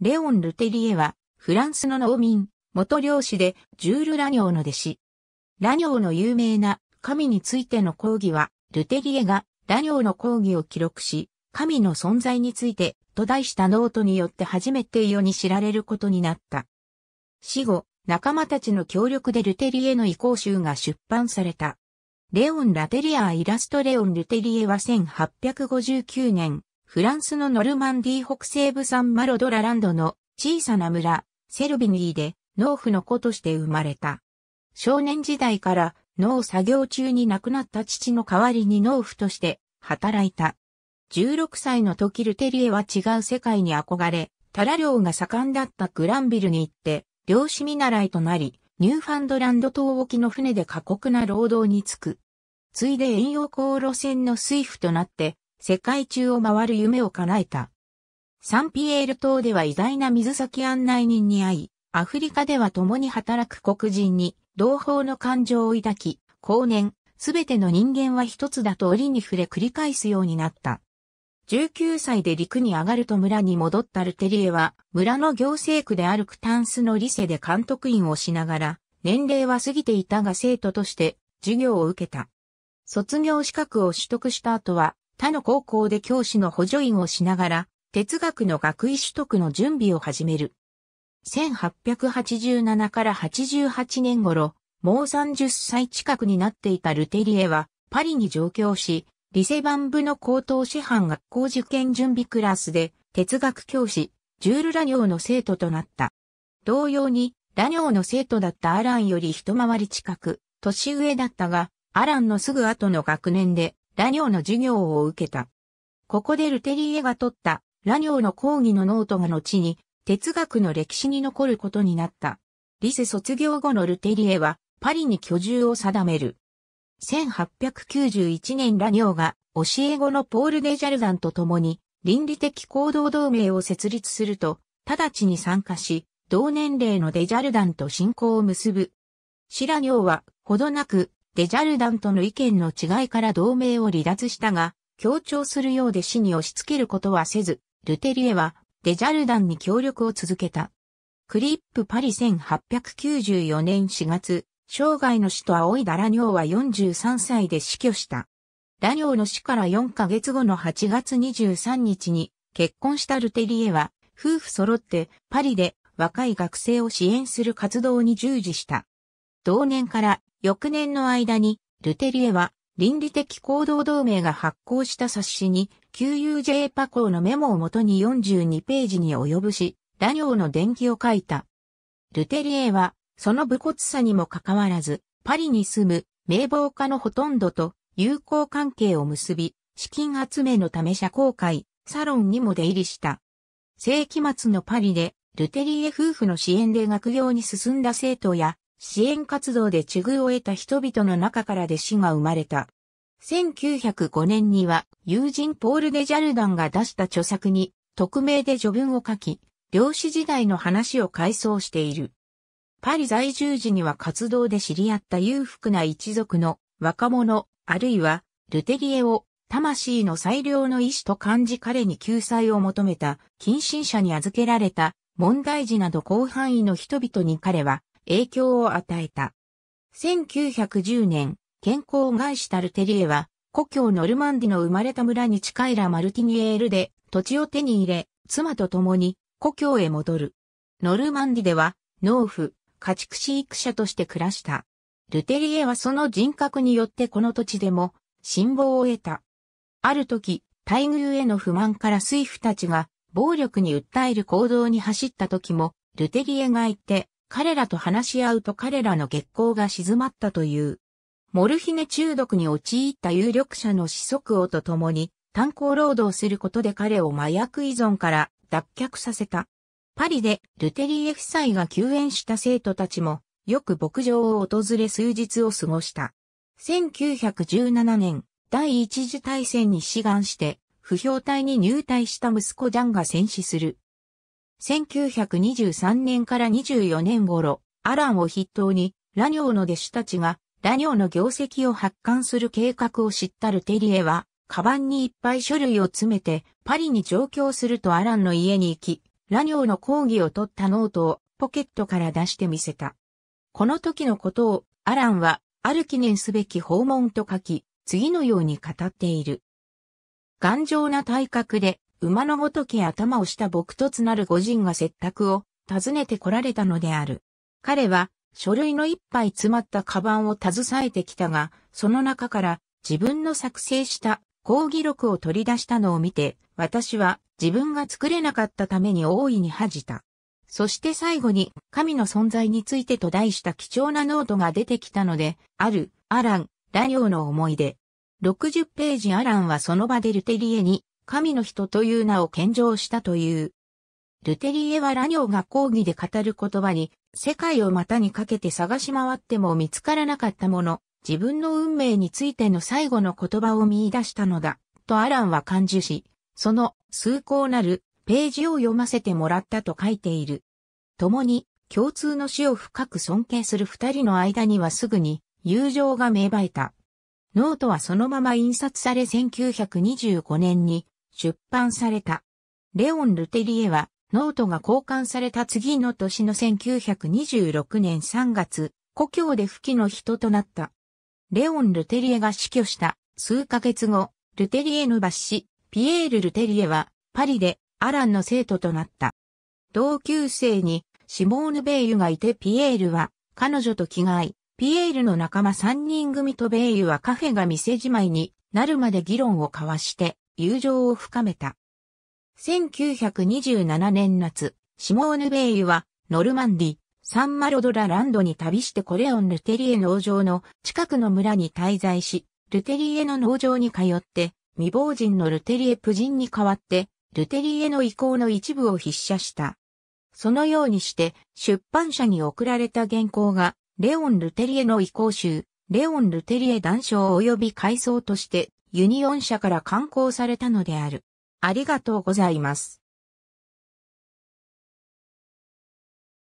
レオン・ルテリエは、フランスの農民、元漁師で、ジュール・ラニョーの弟子。ラニョーの有名な、神についての講義は、ルテリエが、ラニョーの講義を記録し、神の存在について、と題したノートによって初めて世に知られることになった。死後、仲間たちの協力でルテリエの移行集が出版された。レオン・ラテリアイラストレオン・ルテリエは1859年、フランスのノルマンディ北西部サンマロドラランドの小さな村、セルビニーで農夫の子として生まれた。少年時代から農作業中に亡くなった父の代わりに農夫として働いた。16歳の時ルテリエは違う世界に憧れ、タラ漁が盛んだったグランビルに行って、漁師見習いとなり、ニューファンドランド島沖の船で過酷な労働に就く。ついで遠洋航路線の水夫となって、世界中を回る夢を叶えた。サンピエール島では偉大な水先案内人に会い、アフリカでは共に働く黒人に同胞の感情を抱き、後年、すべての人間は一つだと折に触れ繰り返すようになった。19歳で陸に上がると村に戻ったルテリエは、村の行政区であるクタンスのリセで監督員をしながら、年齢は過ぎていたが生徒として授業を受けた。卒業資格を取得した後は、他の高校で教師の補助員をしながら、哲学の学位取得の準備を始める。1887から88年頃、もう30歳近くになっていたルテリエは、パリに上京し、リセバン部の高等師範学校受験準備クラスで、哲学教師、ジュール・ラニョーの生徒となった。同様に、ラニョーの生徒だったアランより一回り近く、年上だったが、アランのすぐ後の学年で、ラニョーの授業を受けた。ここでルテリエが取ったラニョーの講義のノートが後に哲学の歴史に残ることになった。リセ卒業後のルテリエはパリに居住を定める。1891年ラニョーが教え子のポール・デ・ジャルダンと共に倫理的行動同盟を設立すると、直ちに参加し、同年齢のデジャルダンと信仰を結ぶ。シラニョーは、ほどなく、デジャルダンとの意見の違いから同盟を離脱したが、協調するようで死に押し付けることはせず、ルテリエはデジャルダンに協力を続けた。クリップパリ1894年4月、生涯の死と仰いだラニョーは43歳で死去した。ラニョーの死から4ヶ月後の8月23日に結婚したルテリエは夫婦揃ってパリで若い学生を支援する活動に従事した。同年から翌年の間に、ルテリエは倫理的行動同盟が発行した冊子に、QUJ パコーのメモをもとに42ページに及ぶし、ラーの伝記を書いた。ルテリエは、その武骨さにもかかわらず、パリに住む名簿家のほとんどと友好関係を結び、資金集めのため社交会、サロンにも出入りした。世紀末のパリで、ルテリエ夫婦の支援で学業に進んだ生徒や、支援活動で地遇を得た人々の中から弟子が生まれた。1905年には友人ポール・デ・ジャルダンが出した著作に匿名で序文を書き、漁師時代の話を回想している。パリ在住時には活動で知り合った裕福な一族の若者、あるいはルテリエを魂の最良の意志と感じ彼に救済を求めた近親者に預けられた問題児など広範囲の人々に彼は影響を与えた。1910年、健康を害したルテリエは、故郷ノルマンディの生まれた村に近いラ・マルティニエールで土地を手に入れ、妻と共に故郷へ戻る。ノルマンディでは農夫、家畜飼育者として暮らした。ルテリエはその人格によってこの土地でも辛抱を得た。ある時、待遇への不満から水夫たちが暴力に訴える行動に走った時も、ルテリエがいて、彼らと話し合うと彼らの月光が静まったという。モルヒネ中毒に陥った有力者の子息をと共に炭鉱労働することで彼を麻薬依存から脱却させた。パリでルテリエ夫妻が救援した生徒たちもよく牧場を訪れ数日を過ごした。1917年、第一次大戦に志願して、不評隊に入隊した息子ジャンが戦死する。1923年から24年頃、アランを筆頭に、ラニ行の弟子たちが、ラニ行の業績を発刊する計画を知ったルテリエは、カバンにいっぱい書類を詰めて、パリに上京するとアランの家に行き、ラニ行の講義を取ったノートをポケットから出してみせた。この時のことを、アランは、ある記念すべき訪問と書き、次のように語っている。頑丈な体格で、馬のごとき頭をしたと突なる五人が接託を訪ねて来られたのである。彼は書類の一杯詰まったカバンを携えてきたが、その中から自分の作成した講義録を取り出したのを見て、私は自分が作れなかったために大いに恥じた。そして最後に神の存在についてと題した貴重なノートが出てきたので、ある、アラン、ラーの思い出。60ページアランはその場でルテリエに神の人という名を献上したという。ルテリエはラニーが講義で語る言葉に、世界を股にかけて探し回っても見つからなかったもの、自分の運命についての最後の言葉を見出したのだ、とアランは感受し、その崇高なるページを読ませてもらったと書いている。共に共通の死を深く尊敬する二人の間にはすぐに友情が芽生えた。ノートはそのまま印刷され1925年に出版された。レオン・ルテリエは、ノートが交換された次の年の1926年3月、故郷で不帰の人となった。レオン・ルテリエが死去した数ヶ月後、ルテリエの抜子、ピエール・ルテリエは、パリでアランの生徒となった。同級生にシモーヌ・ベイユがいてピエールは彼女と着替え、ピエールの仲間3人組とベイユはカフェが店じまいになるまで議論を交わして友情を深めた。1927年夏、シモーヌ・ベイユは、ノルマンディ、サンマロドラランドに旅してコレオン・ルテリエ農場の近くの村に滞在し、ルテリエの農場に通って、未亡人のルテリエ夫人に代わって、ルテリエの意向の一部を筆写した。そのようにして、出版社に送られた原稿が、レオン・ルテリエの意向集、レオン・ルテリエ談笑及び回想としてユニオン社から刊行されたのである。ありがとうございます。